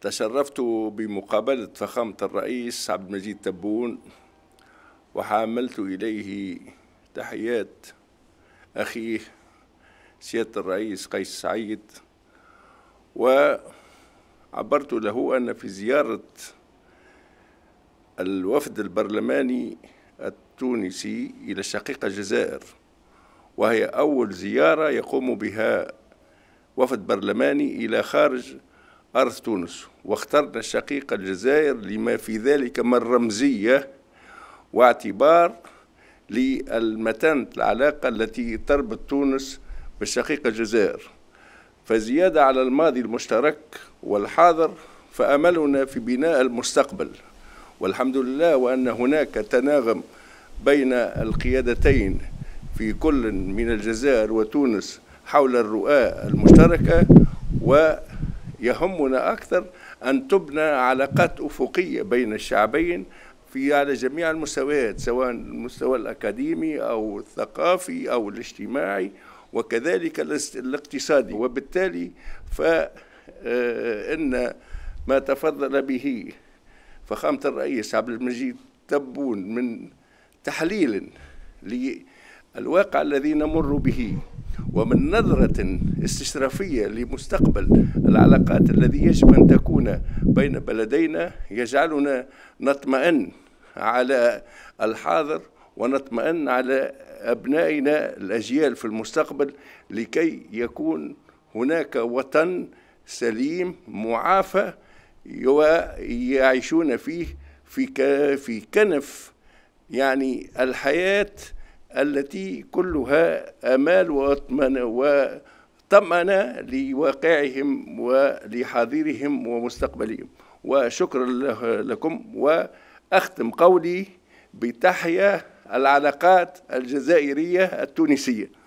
تشرفت بمقابلة فخامة الرئيس عبد المجيد تبون وحاملت إليه تحيات أخيه سيادة الرئيس قيس سعيد وعبرت له أن في زيارة الوفد البرلماني التونسي إلى الشقيقة الجزائر وهي أول زيارة يقوم بها وفد برلماني إلى خارج أرض تونس واخترنا الشقيقة الجزائر لما في ذلك من رمزية واعتبار للمتانة العلاقة التي تربط تونس بالشقيقة الجزائر فزيادة على الماضي المشترك والحاضر فأملنا في بناء المستقبل والحمد لله وأن هناك تناغم بين القيادتين في كل من الجزائر وتونس حول الرؤى المشتركة و يهمنا أكثر أن تبنى علاقات أفقية بين الشعبين في على جميع المستويات سواء المستوى الأكاديمي أو الثقافي أو الاجتماعي وكذلك الاقتصادي وبالتالي فإن آه، ما تفضل به فخامة الرئيس عبد المجيد تبون من تحليل للواقع الذي نمر به ومن نظرة استشرافية لمستقبل العلاقات الذي يجب أن تكون بين بلدينا يجعلنا نطمئن على الحاضر ونطمئن على أبنائنا الأجيال في المستقبل لكي يكون هناك وطن سليم معافى ويعيشون فيه في في كنف يعني الحياه التي كلها امال وطمأنة لواقعهم ولحاضرهم ومستقبلهم وشكرا لكم واختم قولي بتحيه العلاقات الجزائريه التونسيه